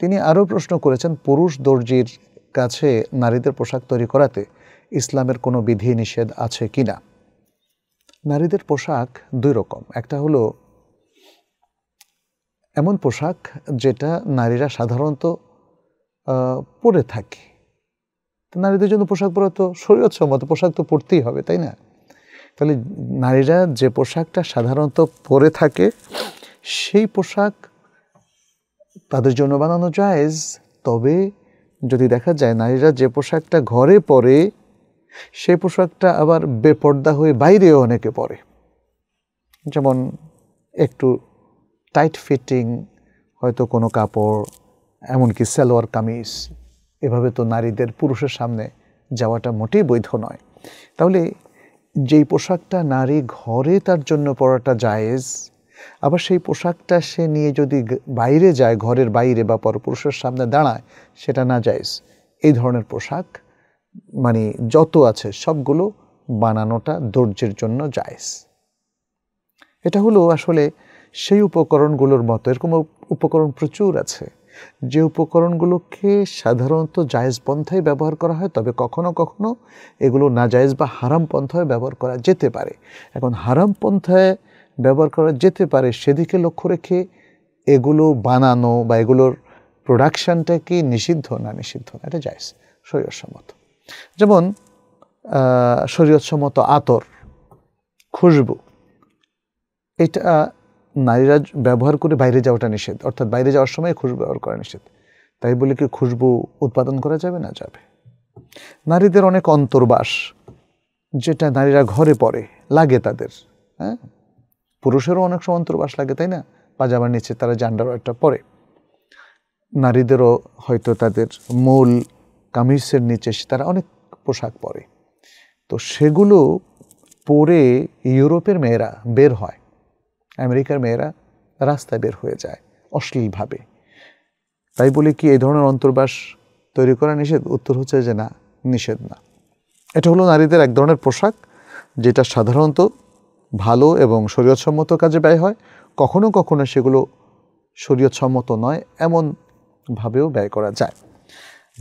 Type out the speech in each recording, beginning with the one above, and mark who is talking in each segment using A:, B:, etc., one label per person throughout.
A: তিনি আরও প্রশ্ন করেছেন পুরুষ দর্জির কাছে নারীদের পোশাক তৈরি করাতে ইসলামের কোনো বিধি নিষেধ আছে কি না নারীদের পোশাক দুই রকম একটা হলো এমন পোশাক যেটা নারীরা সাধারণত পরে থাকে নারীদের জন্য পোশাক পরা তো শরীরসম্মত পোশাক তো পরতেই হবে তাই না তাহলে নারীরা যে পোশাকটা সাধারণত পরে থাকে সেই পোশাক তাদের জন্য বানানো জায়েজ তবে যদি দেখা যায় নারীরা যে পোশাকটা ঘরে পরে সে পোশাকটা আবার বেপর্দা হয়ে বাইরেও অনেকে পরে যেমন একটু টাইট ফিটিং হয়তো কোনো কাপড় এমনকি সালোয়ার কামিজ এভাবে তো নারীদের পুরুষের সামনে যাওয়াটা মোটেই বৈধ নয় তাহলে যেই পোশাকটা নারী ঘরে তার জন্য পরাটা জায়েজ আবার সেই পোশাকটা সে নিয়ে যদি বাইরে যায় ঘরের বাইরে বা পরপুরুষের সামনে দাঁড়ায় সেটা না যায়জ এই ধরনের পোশাক মানে যত আছে সবগুলো বানানোটা ধৈর্যের জন্য যায়স এটা হলো আসলে সেই উপকরণগুলোর মতো এরকম উপকরণ প্রচুর আছে যে উপকরণগুলোকে সাধারণত জায়েজ পন্থায় ব্যবহার করা হয় তবে কখনো কখনো এগুলো নাজায়েজ বা হারাম পন্থায় ব্যবহার করা যেতে পারে এখন হারাম পন্থায় ব্যবহার করা যেতে পারে সেদিকে লক্ষ্য রেখে এগুলো বানানো বা এগুলোর প্রোডাকশানটা কি নিষিদ্ধ না নিষিদ্ধ না এটা যাইজ শরীরসম্মত যেমন শরীরসম্মত আতর খুশবু এটা নারীরা ব্যবহার করে বাইরে যাওয়াটা নিষেধ অর্থাৎ বাইরে যাওয়ার সময় খুশবু ব্যবহার করা নিষেধ তাই বলে কি খুশবু উৎপাদন করা যাবে না যাবে নারীদের অনেক অন্তর্বাস যেটা নারীরা ঘরে পড়ে লাগে তাদের হ্যাঁ পুরুষেরও অনেক সময় অন্তর্বাস লাগে তাই না পাজামার নিচে তারা একটা পরে নারীদেরও হয়তো তাদের মূল কামিজের নিচে তারা অনেক পোশাক পরে তো সেগুলো পরে ইউরোপের মেয়েরা বের হয় আমেরিকার মেয়েরা রাস্তায় বের হয়ে যায় অশ্লীলভাবে তাই বলে কি এই ধরনের অন্তর্বাস তৈরি করা নিষেধ উত্তর হচ্ছে যে না নিষেধ না এটা হলো নারীদের এক ধরনের পোশাক যেটা সাধারণত ভালো এবং শরীয়তসম্মত কাজে ব্যয় হয় কখনো কখনো সেগুলো শরীয়তসম্মত নয় এমনভাবেও ব্যয় করা যায়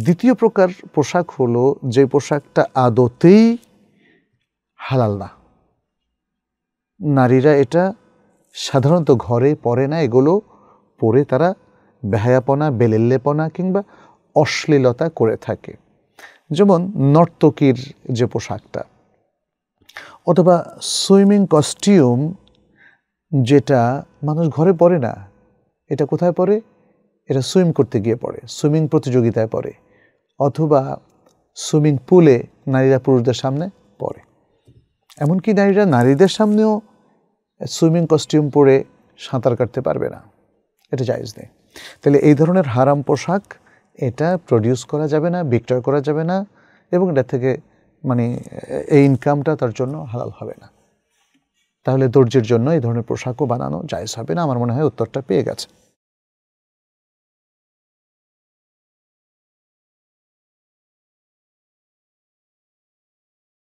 A: দ্বিতীয় প্রকার পোশাক হলো যে পোশাকটা আদতেই হালাল না নারীরা এটা সাধারণত ঘরে পরে না এগুলো পরে তারা বেহায়াপনা বেলেল্লেপনা কিংবা অশ্লীলতা করে থাকে যেমন নর্তকীর যে পোশাকটা অথবা সুইমিং কস্টিউম যেটা মানুষ ঘরে পরে না এটা কোথায় পরে এটা সুইম করতে গিয়ে পড়ে সুইমিং প্রতিযোগিতায় পড়ে অথবা সুইমিং পুলে নারীরা পুরুষদের সামনে পড়ে এমনকি নারীরা নারীদের সামনেও সুইমিং কস্টিউম পরে সাঁতার কাটতে পারবে না এটা জায়জ নেই তাহলে এই ধরনের হারাম পোশাক এটা প্রডিউস করা যাবে না বিক্রয় করা যাবে না এবং এটা থেকে মানে এই ইনকামটা তার জন্য হালাল হবে না তাহলে দর্জির জন্য এই ধরনের পোশাকও বানানো যায় হবে না আমার মনে হয় উত্তরটা পেয়ে গেছে